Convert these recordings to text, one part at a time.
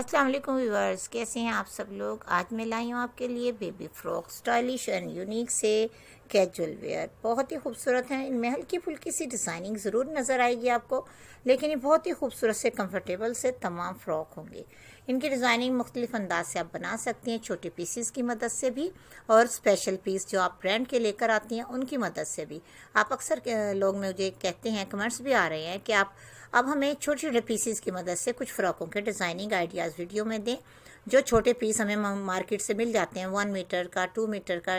अस्सलाम वालेकुम व्यूअर्स कैसे हैं आप सब लोग आज मैं लाई हूँ आपके लिए baby frock stylish and unique से कैजुअल वेयर बहुत ही खूबसूरत हैं इनमें हल्की फुल्की सी डिज़ाइनिंग ज़रूर नज़र आएगी आपको लेकिन ये बहुत ही खूबसूरत से कंफर्टेबल से तमाम फ़्रॉक होंगे इनकी डिज़ाइनिंग मुख्तलिफ अंदाज से आप बना सकती हैं छोटे पीसीस की मदद से भी और स्पेशल पीस जो आप ब्रांड के लेकर आती हैं उनकी मदद से भी आप अक्सर लोग मुझे कहते हैं कमेंट्स भी आ रहे हैं कि आप अब हमें छोटे छोटे पीसीस की मदद से कुछ फ्रॉकों के डिज़ाइनिंग आइडियाज़ वीडियो में दें जो छोटे पीस हमें मार्केट से मिल जाते हैं वन मीटर का टू मीटर का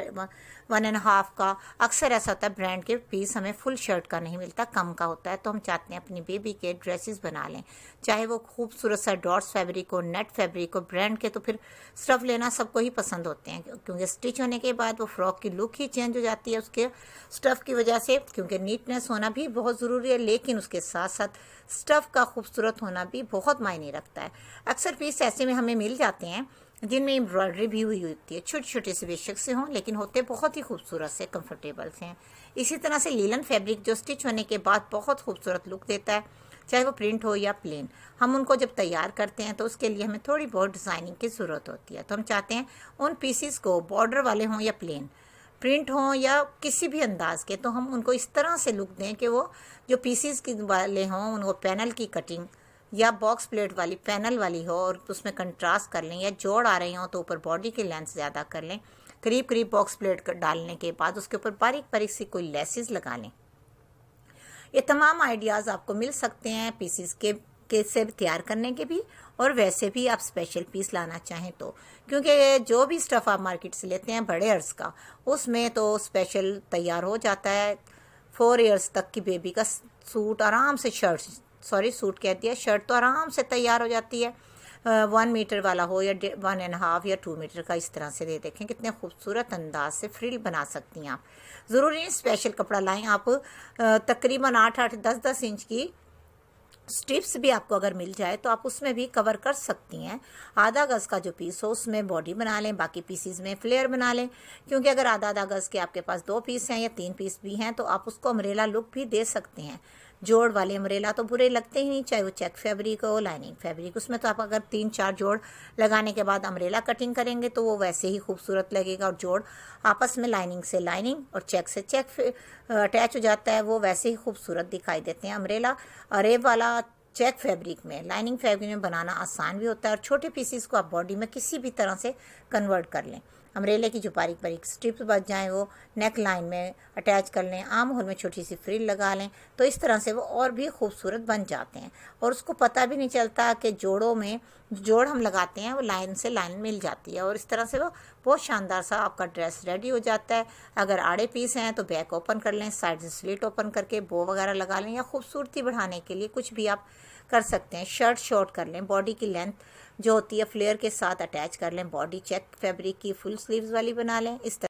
वन एंड हाफ का अक्सर ऐसा होता है ब्रांड के पीस हमें फुल शर्ट का नहीं मिलता कम का होता है तो हम चाहते हैं अपनी बेबी के ड्रेसेस बना लें चाहे वो खूबसूरत सा डॉट्स फैब्रिक हो नेट फैब्रिक हो ब्रांड के तो फिर स्टफ लेना सबको ही पसंद होते हैं क्योंकि स्टिच होने के बाद वो फ्रॉक की लुक ही चेंज हो जाती है उसके स्टफ़ की वजह से क्योंकि नीटनेस होना भी बहुत ज़रूरी है लेकिन उसके साथ साथ स्टफ़ का खूबसूरत होना भी बहुत मायने रखता है अक्सर पीस ऐसे में हमें मिल जाता आते हैं जिनमें एम्ब्रॉयडरी भी हुई होती है छोटे छोटे से बेशक से हों लेकिन होते बहुत ही खूबसूरत से कंफर्टेबल से हैं इसी तरह से लीलन फैब्रिक जो स्टिच होने के बाद बहुत खूबसूरत लुक देता है चाहे वो प्रिंट हो या प्लेन हम उनको जब तैयार करते हैं तो उसके लिए हमें थोड़ी बहुत डिज़ाइनिंग की ज़रूरत होती है तो हम चाहते हैं उन पीसीस को बॉर्डर वाले हों या प्लेन प्रिंट हों या किसी भी अंदाज के तो हम उनको इस तरह से लुक दें कि वो जो पीसीस की वाले हों उनको पैनल की कटिंग या बॉक्स प्लेट वाली पैनल वाली हो और उसमें कंट्रास्ट कर लें या जोड़ आ रही हो तो ऊपर बॉडी की लेंथ ज़्यादा कर लें करीब करीब बॉक्स प्लेट डालने के बाद उसके ऊपर बारीक बारीक सी कोई लेसेस लगा लें ये तमाम आइडियाज़ आपको मिल सकते हैं पीसीस के के से तैयार करने के भी और वैसे भी आप स्पेशल पीस लाना चाहें तो क्योंकि जो भी स्टफ़ आप मार्केट से लेते हैं बड़े अर्स का उसमें तो स्पेशल तैयार हो जाता है फोर ईयर्स तक की बेबी का सूट आराम से शर्ट सॉरी सूट कहती है शर्ट तो आराम से तैयार हो जाती है वन मीटर वाला हो या वन एंड हाफ या टू मीटर का इस तरह से दे देखें कितने खूबसूरत अंदाज से फ्रिल बना सकती हैं आप ज़रूरी नहीं स्पेशल कपड़ा लाएं आप तकरीबन आठ आठ दस दस इंच की स्ट्रिप्स भी आपको अगर मिल जाए तो आप उसमें भी कवर कर सकती हैं आधा गज़ का जो पीस हो उसमें बॉडी बना लें बाकी पीसीज में फ्लेयर बना लें क्योंकि अगर आधा आधा गज़ के आपके पास दो पीस हैं या तीन पीस भी हैं तो आप उसको अमरेला लुक भी दे सकते हैं जोड़ वाले अम्ब्रेला तो बुरे लगते ही नहीं चाहे वो चेक फैब्रिक हो लाइनिंग फैब्रिक उसमें तो आप अगर तीन चार जोड़ लगाने के बाद अम्ब्रेला कटिंग करेंगे तो वो वैसे ही खूबसूरत लगेगा और जोड़ आपस में लाइनिंग से लाइनिंग और चेक से चेक अटैच हो जाता है वो वैसे ही खूबसूरत दिखाई देते हैं अम्ब्रेला अरेब वाला चेक फैब्रिक में लाइनिंग फैब्रिक में बनाना आसान भी होता है और छोटे पीसीस को आप बॉडी में किसी भी तरह से कन्वर्ट कर लें अमरेले की जो बारीक बारीक स्ट्रिप्स बच जाएँ वो नेक लाइन में अटैच कर लें आम होल में छोटी सी फ्रिल लगा लें तो इस तरह से वो और भी खूबसूरत बन जाते हैं और उसको पता भी नहीं चलता कि जोड़ों में जोड़ हम लगाते हैं वो लाइन से लाइन मिल जाती है और इस तरह से वो बहुत शानदार सा आपका ड्रेस रेडी हो जाता है अगर आड़े पीस हैं तो बैक ओपन कर लें साइड से स्लिट ओपन करके बो वगैरह लगा लें या खूबसूरती बढ़ाने के लिए कुछ भी आप कर सकते हैं शर्ट शॉर्ट कर लें बॉडी की लेंथ जो होती है फ्लेयर के साथ अटैच कर लें बॉडी चेक फैब्रिक की फुल स्लीव्स वाली बना लें इस तरह